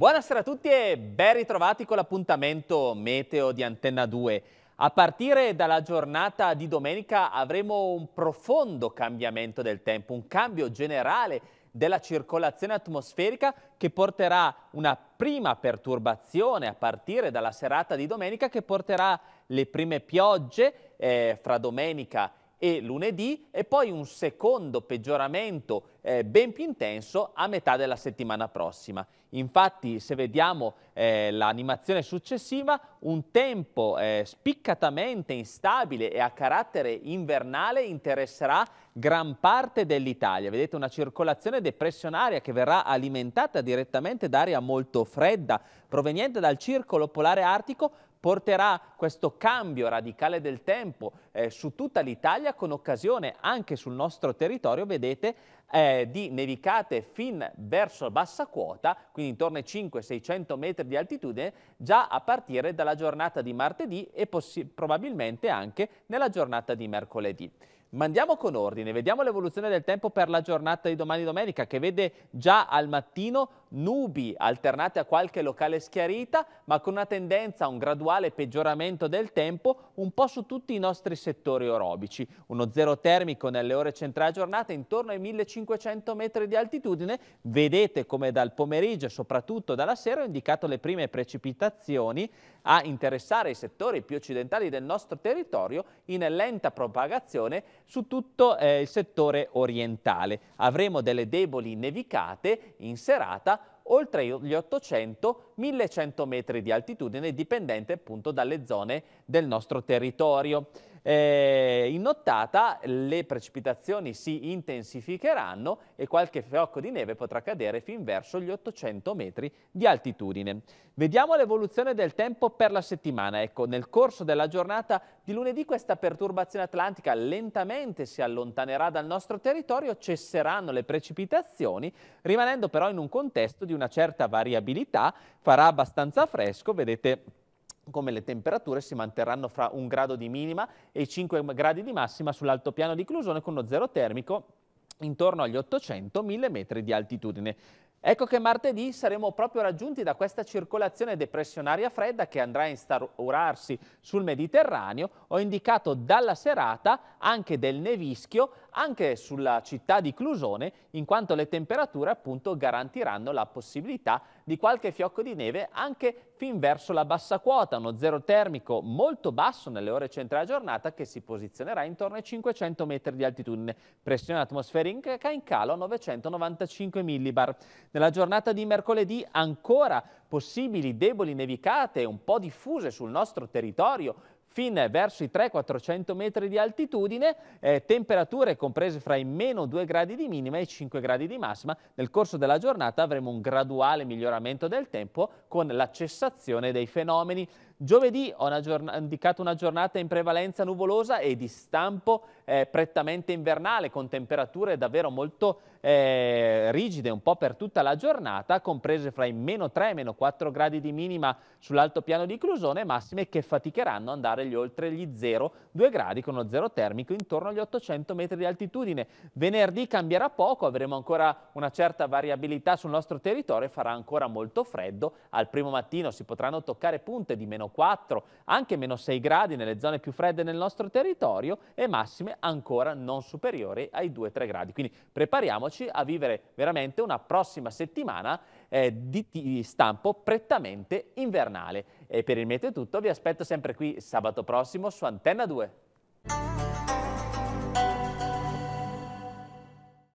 Buonasera a tutti e ben ritrovati con l'appuntamento meteo di Antenna 2. A partire dalla giornata di domenica avremo un profondo cambiamento del tempo, un cambio generale della circolazione atmosferica che porterà una prima perturbazione a partire dalla serata di domenica che porterà le prime piogge eh, fra domenica e lunedì e poi un secondo peggioramento eh, ben più intenso a metà della settimana prossima. Infatti se vediamo eh, l'animazione successiva, un tempo eh, spiccatamente instabile e a carattere invernale interesserà gran parte dell'Italia. Vedete una circolazione depressionaria che verrà alimentata direttamente da aria molto fredda proveniente dal circolo polare artico porterà questo cambio radicale del tempo eh, su tutta l'Italia con occasione anche sul nostro territorio, vedete, eh, di nevicate fin verso bassa quota, quindi intorno ai 500-600 metri di altitudine, già a partire dalla giornata di martedì e probabilmente anche nella giornata di mercoledì. Ma andiamo con ordine, vediamo l'evoluzione del tempo per la giornata di domani domenica che vede già al mattino nubi alternate a qualche locale schiarita ma con una tendenza a un graduale peggioramento del tempo un po' su tutti i nostri settori orobici. Uno zero termico nelle ore centrali a giornata intorno ai 1500 1500 metri di altitudine, vedete come dal pomeriggio e soprattutto dalla sera ho indicato le prime precipitazioni a interessare i settori più occidentali del nostro territorio in lenta propagazione su tutto eh, il settore orientale. Avremo delle deboli nevicate in serata oltre gli 800-1100 metri di altitudine, dipendente appunto dalle zone del nostro territorio. Eh, in nottata le precipitazioni si intensificheranno e qualche fiocco di neve potrà cadere fin verso gli 800 metri di altitudine. Vediamo l'evoluzione del tempo per la settimana. Ecco, nel corso della giornata di lunedì questa perturbazione atlantica lentamente si allontanerà dal nostro territorio, cesseranno le precipitazioni, rimanendo però in un contesto di una certa variabilità, farà abbastanza fresco, vedete come le temperature si manterranno fra un grado di minima e 5 gradi di massima sull'altopiano di Clusone con uno zero termico intorno agli 800-1000 metri di altitudine. Ecco che martedì saremo proprio raggiunti da questa circolazione depressionaria fredda che andrà a instaurarsi sul Mediterraneo. Ho indicato dalla serata anche del nevischio, anche sulla città di Clusone, in quanto le temperature appunto garantiranno la possibilità di qualche fiocco di neve anche fin verso la bassa quota, uno zero termico molto basso nelle ore centrali giornata che si posizionerà intorno ai 500 metri di altitudine, pressione atmosferica in calo a 995 millibar. Nella giornata di mercoledì ancora possibili deboli nevicate un po' diffuse sul nostro territorio fin verso i 300-400 metri di altitudine, eh, temperature comprese fra i meno 2 gradi di minima e i 5 gradi di massima. Nel corso della giornata avremo un graduale miglioramento del tempo con la cessazione dei fenomeni Giovedì ho una indicato una giornata in prevalenza nuvolosa e di stampo eh, prettamente invernale, con temperature davvero molto eh, rigide un po' per tutta la giornata, comprese fra i meno 3 e meno 4 gradi di minima sull'altopiano di Clusone, massime che faticheranno ad andare gli oltre gli 0,2 gradi con lo zero termico intorno agli 800 metri di altitudine. Venerdì cambierà poco, avremo ancora una certa variabilità sul nostro territorio e farà ancora molto freddo. Al primo mattino si potranno toccare punte di meno 4, anche meno 6 gradi nelle zone più fredde del nostro territorio e massime ancora non superiori ai 2-3 gradi. Quindi prepariamoci a vivere veramente una prossima settimana eh, di, di, stampo prettamente invernale. E per il meteo è tutto, vi aspetto sempre qui sabato prossimo su Antenna 2.